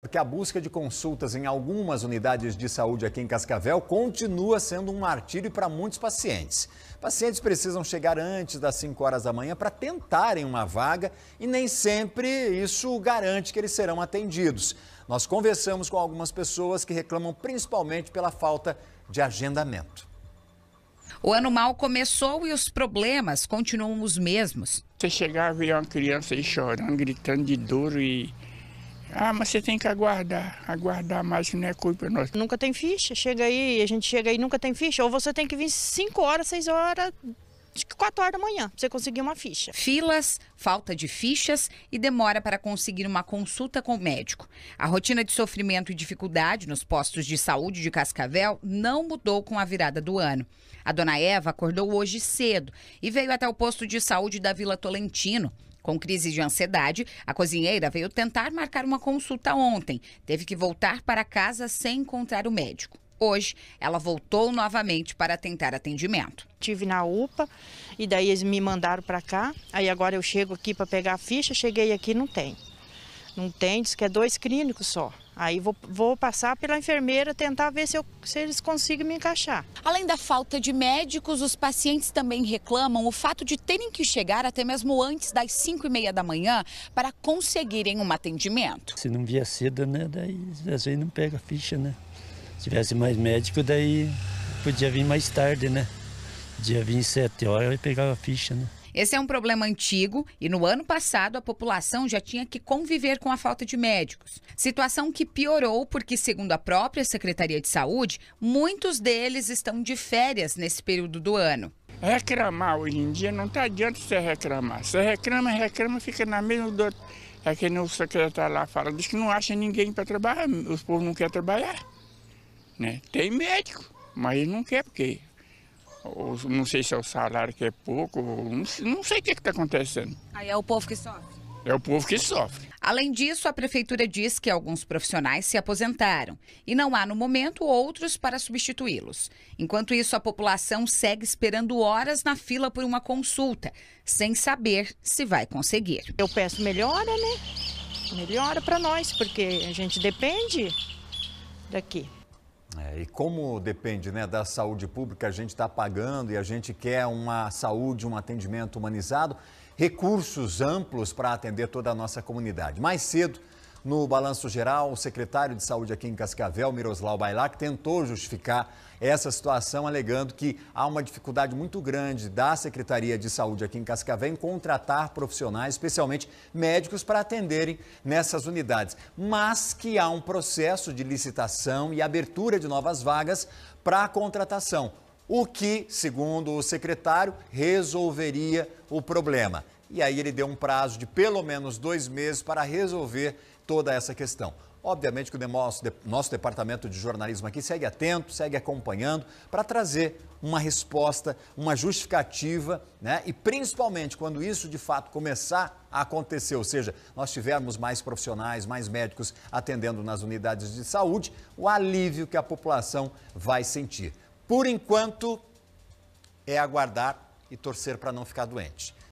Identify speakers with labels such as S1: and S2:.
S1: Porque a busca de consultas em algumas unidades de saúde aqui em Cascavel continua sendo um martírio para muitos pacientes. Pacientes precisam chegar antes das 5 horas da manhã para tentarem uma vaga e nem sempre isso garante que eles serão atendidos. Nós conversamos com algumas pessoas que reclamam principalmente pela falta de agendamento.
S2: O ano mal começou e os problemas continuam os mesmos. Você chegar e ver uma criança aí chorando, gritando de dor e ah, mas você tem que
S3: aguardar, aguardar mais, não é culpa nossa. Nunca tem ficha, chega aí, a gente chega aí nunca tem ficha,
S2: ou você tem que vir 5 horas, 6 horas, 4 horas da manhã pra você conseguir uma ficha. Filas, falta de fichas e demora para conseguir uma consulta com o médico. A rotina de sofrimento e dificuldade nos postos de saúde de Cascavel não mudou com a virada do ano. A dona Eva acordou hoje cedo e veio até o posto de saúde da Vila Tolentino com crise de ansiedade, a cozinheira veio tentar marcar uma consulta ontem. Teve que voltar para casa sem encontrar o médico. Hoje, ela voltou novamente para tentar atendimento. Tive na UPA e daí eles me mandaram para cá. Aí agora eu chego aqui para pegar a ficha, cheguei aqui não tem. Não tem, diz que é dois clínicos só. Aí vou, vou, passar pela enfermeira tentar ver se, eu, se eles conseguem me encaixar. Além da falta de médicos, os pacientes também reclamam o fato de terem que chegar até mesmo antes das 5 e meia da manhã para conseguirem um atendimento.
S3: Se não via cedo, né, daí às vezes não pega ficha, né? Se tivesse mais médico, daí podia vir mais tarde, né? Podia vir 7 horas e pegava a ficha, né?
S2: Esse é um problema antigo e no ano passado a população já tinha que conviver com a falta de médicos. Situação que piorou porque, segundo a própria Secretaria de Saúde, muitos deles estão de férias nesse período do ano. Reclamar hoje em dia não está adianta você reclamar. Você
S3: reclama, reclama, fica na mesma dor. É que o secretário tá lá fala, diz que não acha ninguém para trabalhar, os povos não querem trabalhar. Né? Tem médico, mas ele não quer porque ou não sei se é o salário que é pouco, não, não sei o que é está acontecendo.
S2: Aí é o povo que sofre. É o povo que sofre. Além disso, a prefeitura diz que alguns profissionais se aposentaram e não há no momento outros para substituí-los. Enquanto isso, a população segue esperando horas na fila por uma consulta, sem saber se vai conseguir. Eu peço melhora, né? Melhora para nós, porque a gente depende daqui.
S1: É, e como depende né, da saúde pública, a gente está pagando e a gente quer uma saúde, um atendimento humanizado, recursos amplos para atender toda a nossa comunidade. Mais cedo, no balanço geral, o secretário de Saúde aqui em Cascavel, Miroslau Bailac, tentou justificar essa situação alegando que há uma dificuldade muito grande da Secretaria de Saúde aqui em Cascavel em contratar profissionais, especialmente médicos, para atenderem nessas unidades, mas que há um processo de licitação e abertura de novas vagas para a contratação, o que, segundo o secretário, resolveria o problema. E aí ele deu um prazo de pelo menos dois meses para resolver toda essa questão. Obviamente que o nosso, departamento de jornalismo aqui segue atento, segue acompanhando para trazer uma resposta, uma justificativa, né? E principalmente quando isso de fato começar a acontecer, ou seja, nós tivermos mais profissionais, mais médicos atendendo nas unidades de saúde, o alívio que a população vai sentir. Por enquanto, é aguardar e torcer para não ficar doente.